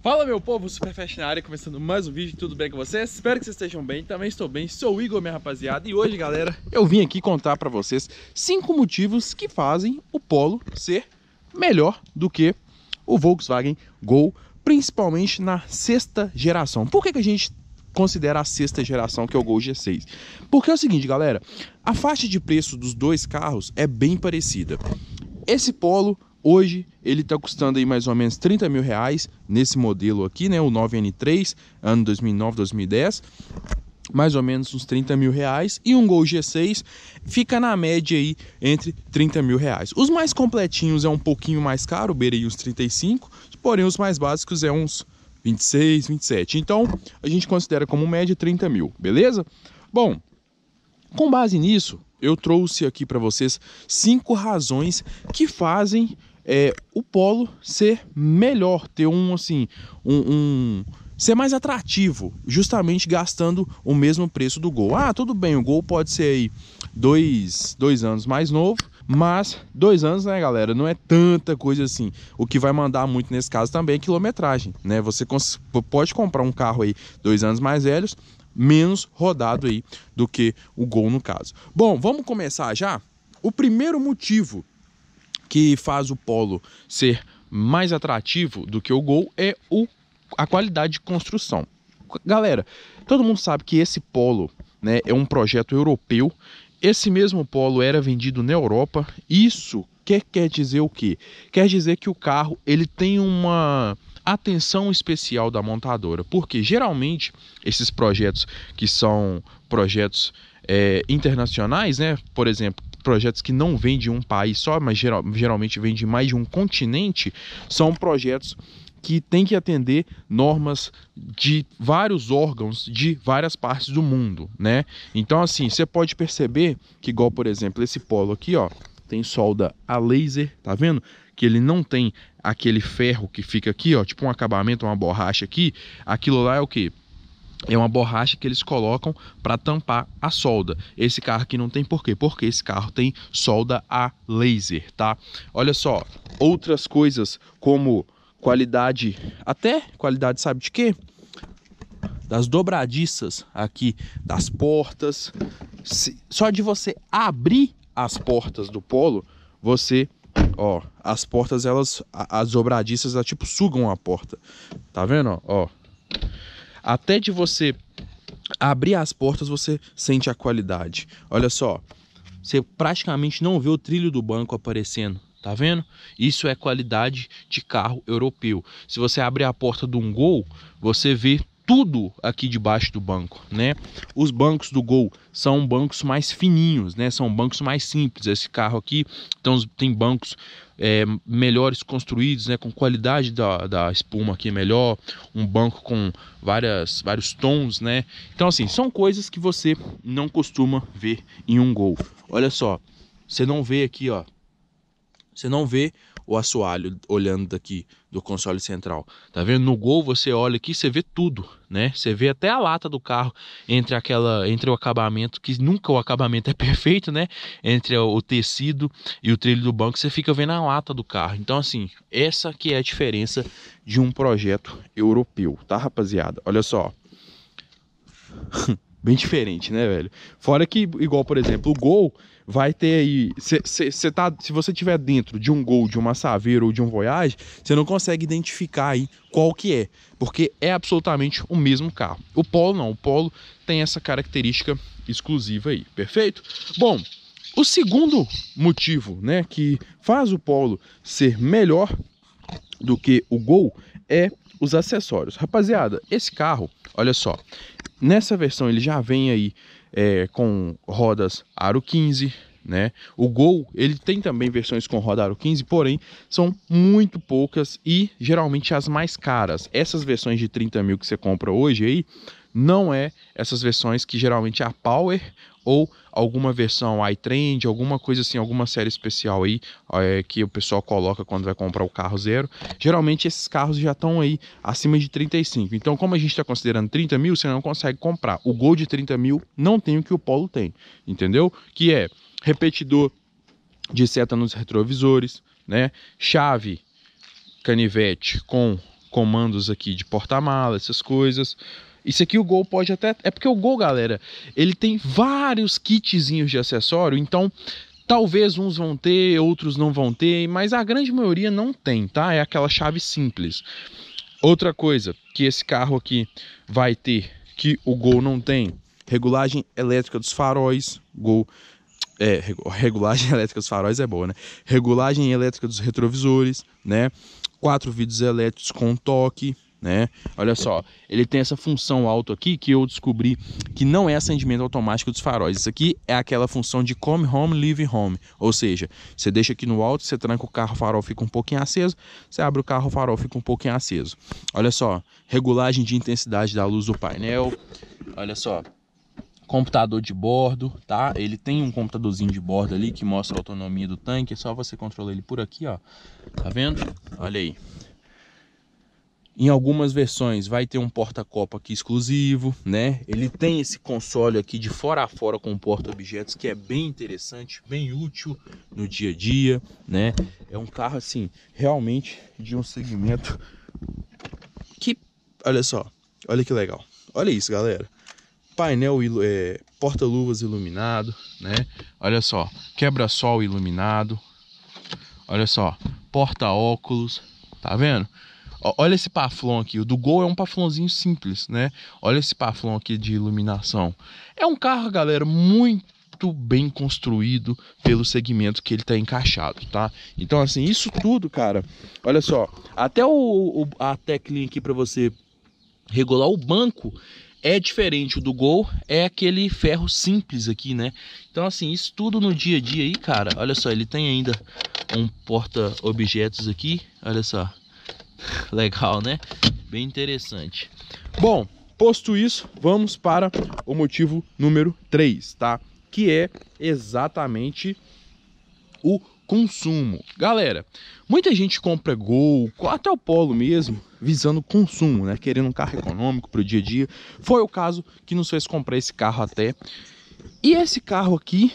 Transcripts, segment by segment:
Fala meu povo, Superfast na área, começando mais um vídeo, tudo bem com vocês? Espero que vocês estejam bem, também estou bem, sou o Igor, minha rapaziada E hoje, galera, eu vim aqui contar para vocês cinco motivos que fazem o Polo ser melhor do que o Volkswagen Gol Principalmente na sexta geração Por que, que a gente considera a sexta geração, que é o Gol G6. Porque é o seguinte, galera, a faixa de preço dos dois carros é bem parecida. Esse Polo Hoje ele está custando aí mais ou menos 30 mil reais nesse modelo aqui, né? O 9N3, ano 2009, 2010 mais ou menos uns 30 mil reais e um Gol G6 fica na média aí entre 30 mil reais. Os mais completinhos é um pouquinho mais caro, beirei uns 35, porém os mais básicos é uns 26, 27. Então a gente considera como média 30 mil, beleza? Bom, com base nisso, eu trouxe aqui para vocês cinco razões que fazem é, o polo ser melhor, ter um assim, um, um ser mais atrativo, justamente gastando o mesmo preço do Gol. Ah, tudo bem, o Gol pode ser aí dois, dois anos mais novo, mas dois anos, né, galera, não é tanta coisa assim. O que vai mandar muito nesse caso também é quilometragem, né? Você pode comprar um carro aí dois anos mais velhos menos rodado aí do que o gol no caso. Bom, vamos começar já? O primeiro motivo que faz o polo ser mais atrativo do que o gol é o, a qualidade de construção. Galera, todo mundo sabe que esse polo né, é um projeto europeu. Esse mesmo polo era vendido na Europa. Isso quer, quer dizer o quê? Quer dizer que o carro ele tem uma atenção especial da montadora, porque geralmente esses projetos que são projetos é, internacionais, né? Por exemplo, projetos que não vêm de um país só, mas geral, geralmente vêm de mais de um continente, são projetos que têm que atender normas de vários órgãos de várias partes do mundo, né? Então, assim, você pode perceber que, igual, por exemplo, esse polo aqui, ó, tem solda a laser, tá vendo? que ele não tem aquele ferro que fica aqui, ó, tipo um acabamento, uma borracha aqui, aquilo lá é o que? É uma borracha que eles colocam para tampar a solda. Esse carro aqui não tem por quê? Porque esse carro tem solda a laser, tá? Olha só, outras coisas como qualidade, até qualidade sabe de quê? das dobradiças aqui das portas. Se, só de você abrir as portas do polo, você Ó, as portas, elas, as dobradiças, elas tipo sugam a porta. Tá vendo? Ó, até de você abrir as portas, você sente a qualidade. Olha só, você praticamente não vê o trilho do banco aparecendo. Tá vendo? Isso é qualidade de carro europeu. Se você abrir a porta de um Gol, você vê tudo aqui debaixo do banco, né? Os bancos do Gol são bancos mais fininhos, né? São bancos mais simples. Esse carro aqui então, tem bancos é, melhores construídos, né? Com qualidade da, da espuma aqui é melhor, um banco com várias, vários tons, né? Então assim, são coisas que você não costuma ver em um Gol. Olha só, você não vê aqui, ó. Você não vê o assoalho olhando daqui do console central. Tá vendo? No Gol você olha aqui, você vê tudo, né? Você vê até a lata do carro entre aquela entre o acabamento que nunca o acabamento é perfeito, né? Entre o tecido e o trilho do banco, você fica vendo a lata do carro. Então assim, essa que é a diferença de um projeto europeu, tá, rapaziada? Olha só. bem diferente, né, velho? Fora que, igual, por exemplo, o gol vai ter aí. Cê, cê, cê tá, se você tiver dentro de um gol, de uma Saveiro ou de um Voyage, você não consegue identificar aí qual que é, porque é absolutamente o mesmo carro. O Polo não, o Polo tem essa característica exclusiva aí, perfeito? Bom, o segundo motivo, né, que faz o Polo ser melhor do que o Gol é os acessórios. Rapaziada, esse carro, olha só, nessa versão ele já vem aí é, com rodas aro 15, né? O Gol, ele tem também versões com roda aro 15, porém são muito poucas e geralmente as mais caras. Essas versões de 30 mil que você compra hoje aí, não é essas versões que geralmente a Power ou alguma versão iTrend, alguma coisa assim, alguma série especial aí é, que o pessoal coloca quando vai comprar o carro zero. Geralmente esses carros já estão aí acima de 35. Então, como a gente está considerando 30 mil, você não consegue comprar. O Gol de 30 mil não tem o que o Polo tem, entendeu? Que é repetidor de seta nos retrovisores, né? Chave, canivete com comandos aqui de porta-mala, essas coisas. Isso aqui o Gol pode até. É porque o Gol, galera, ele tem vários kitzinhos de acessório, então Talvez uns vão ter, outros não vão ter, mas a grande maioria não tem, tá? É aquela chave simples. Outra coisa que esse carro aqui vai ter que o Gol não tem: regulagem elétrica dos faróis. Gol. É, regulagem elétrica dos faróis é boa, né? Regulagem elétrica dos retrovisores, né? Quatro vidros elétricos com toque, né? Olha só, ele tem essa função alto aqui que eu descobri que não é acendimento automático dos faróis. Isso aqui é aquela função de come home, leave home, ou seja, você deixa aqui no alto, você tranca o carro, o farol fica um pouquinho aceso, você abre o carro, o farol fica um pouquinho aceso. Olha só, regulagem de intensidade da luz do painel. Olha só, computador de bordo, tá? Ele tem um computadorzinho de bordo ali que mostra a autonomia do tanque, é só você controlar ele por aqui, ó. Tá vendo? Olha aí. Em algumas versões vai ter um porta copa aqui exclusivo, né? Ele tem esse console aqui de fora a fora com porta-objetos que é bem interessante, bem útil no dia a dia, né? É um carro assim, realmente de um segmento que, olha só, olha que legal. Olha isso, galera. Painel é, porta-luvas iluminado, né? Olha só, quebra-sol iluminado. Olha só, porta-óculos, tá vendo? Olha esse paflon aqui. O do Gol é um paflonzinho simples, né? Olha esse paflon aqui de iluminação. É um carro, galera, muito bem construído pelo segmento que ele está encaixado, tá? Então, assim, isso tudo, cara, olha só, até o, o a teclinha aqui para você regular o banco é diferente o do Gol, é aquele ferro simples aqui, né? Então, assim, isso tudo no dia a dia aí, cara, olha só, ele tem ainda um porta-objetos aqui, olha só, Legal, né? Bem interessante. Bom, posto isso, vamos para o motivo número 3, tá? Que é exatamente o consumo. Galera, muita gente compra Gol, até o Polo mesmo, visando consumo, né? Querendo um carro econômico para o dia a dia. Foi o caso que nos fez comprar esse carro até. E esse carro aqui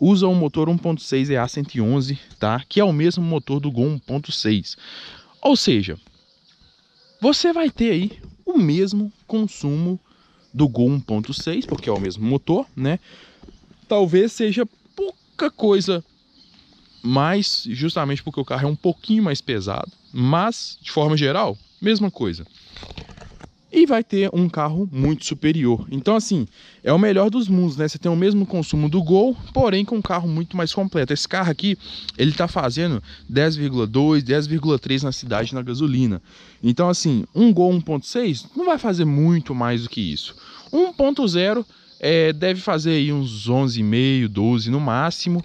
usa um motor 1.6 EA111, tá? Que é o mesmo motor do Gol 1.6. Ou seja, você vai ter aí o mesmo consumo do Gol 1.6, porque é o mesmo motor, né? Talvez seja pouca coisa mais, justamente porque o carro é um pouquinho mais pesado, mas de forma geral, mesma coisa e vai ter um carro muito superior. Então, assim, é o melhor dos mundos, né? Você tem o mesmo consumo do Gol, porém com um carro muito mais completo. Esse carro aqui, ele tá fazendo 10,2, 10,3 na cidade na gasolina. Então, assim, um Gol 1.6 não vai fazer muito mais do que isso. 1.0 é, deve fazer aí uns 11,5, 12 no máximo.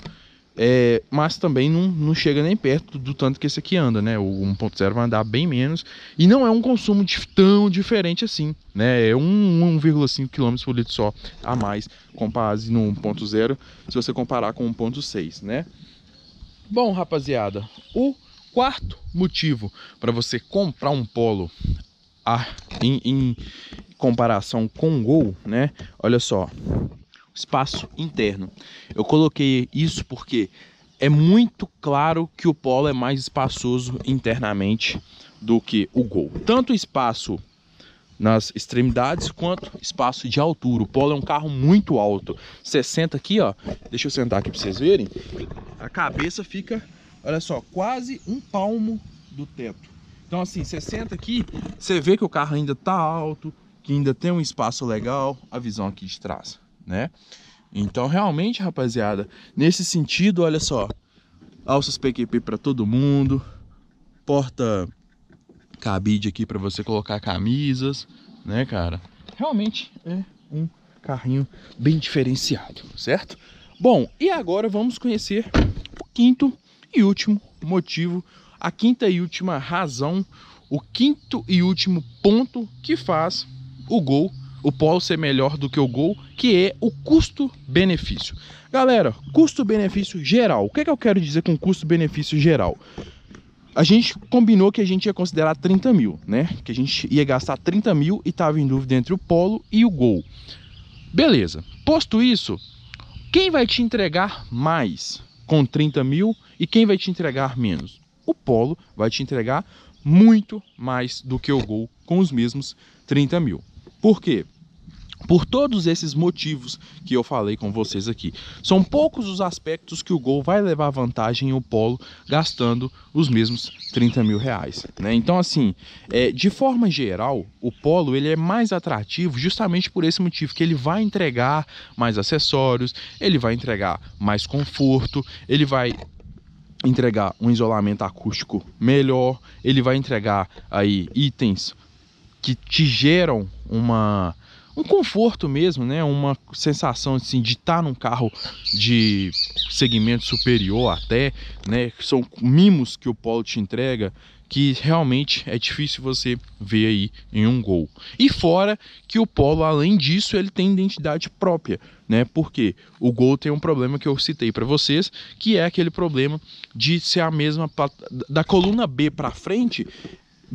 É, mas também não, não chega nem perto do tanto que esse aqui anda, né? O 1.0 vai andar bem menos e não é um consumo de, tão diferente assim, né? É um 1,5 km por litro só a mais comparado no 1.0 se você comparar com o 1.6, né? Bom, rapaziada, o quarto motivo para você comprar um Polo a, em, em comparação com o Gol, né? Olha só, espaço interno. Eu coloquei isso porque é muito claro que o polo é mais espaçoso internamente do que o gol. Tanto espaço nas extremidades quanto espaço de altura. O Polo é um carro muito alto. Você senta aqui, ó. Deixa eu sentar aqui para vocês verem. A cabeça fica, olha só, quase um palmo do teto. Então assim, você senta aqui, você vê que o carro ainda tá alto, que ainda tem um espaço legal, a visão aqui de trás né? Então, realmente, rapaziada, nesse sentido, olha só, alças PQP para todo mundo, porta cabide aqui para você colocar camisas, né, cara? Realmente é um carrinho bem diferenciado, certo? Bom, e agora vamos conhecer o quinto e último motivo, a quinta e última razão, o quinto e último ponto que faz o Gol o Paul ser melhor do que o Gol, que é o custo-benefício. Galera, custo-benefício geral. O que, é que eu quero dizer com custo-benefício geral? A gente combinou que a gente ia considerar 30 mil, né? Que a gente ia gastar 30 mil e estava em dúvida entre o Polo e o Gol. Beleza. Posto isso, quem vai te entregar mais com 30 mil e quem vai te entregar menos? O Polo vai te entregar muito mais do que o Gol com os mesmos 30 mil. Por quê? Por todos esses motivos que eu falei com vocês aqui, são poucos os aspectos que o Gol vai levar vantagem o Polo gastando os mesmos 30 mil reais. Né? Então, assim, é, de forma geral, o Polo ele é mais atrativo justamente por esse motivo, que ele vai entregar mais acessórios, ele vai entregar mais conforto, ele vai entregar um isolamento acústico melhor, ele vai entregar aí itens que te geram uma um conforto mesmo, né? Uma sensação assim, de estar tá num carro de segmento superior até, né? São mimos que o Polo te entrega que realmente é difícil você ver aí em um gol. E fora que o Polo, além disso, ele tem identidade própria, né? Porque o gol tem um problema que eu citei para vocês, que é aquele problema de ser a mesma da coluna B para frente,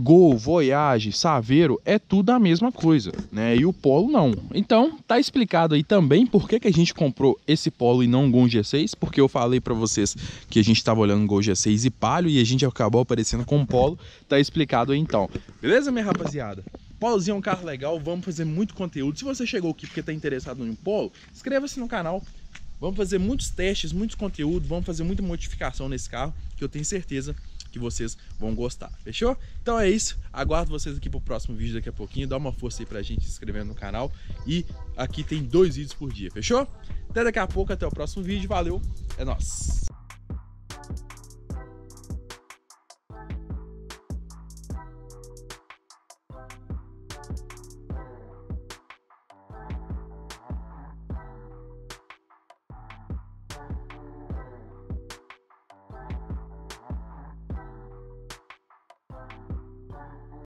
Gol, Voyage, Saveiro, é tudo a mesma coisa, né? E o Polo não. Então, tá explicado aí também por que, que a gente comprou esse Polo e não Gol G6, porque eu falei para vocês que a gente estava olhando Gol G6 e Palio e a gente acabou aparecendo com o Polo. Tá explicado aí então. Beleza, minha rapaziada? Polozinho é um carro legal, vamos fazer muito conteúdo. Se você chegou aqui porque tá interessado em um Polo, inscreva-se no canal, Vamos fazer muitos testes, muitos conteúdos, vamos fazer muita modificação nesse carro, que eu tenho certeza que vocês vão gostar, fechou? Então é isso, aguardo vocês aqui pro próximo vídeo daqui a pouquinho, dá uma força aí pra gente se inscrevendo no canal e aqui tem dois vídeos por dia, fechou? Até daqui a pouco, até o próximo vídeo, valeu, é nóis!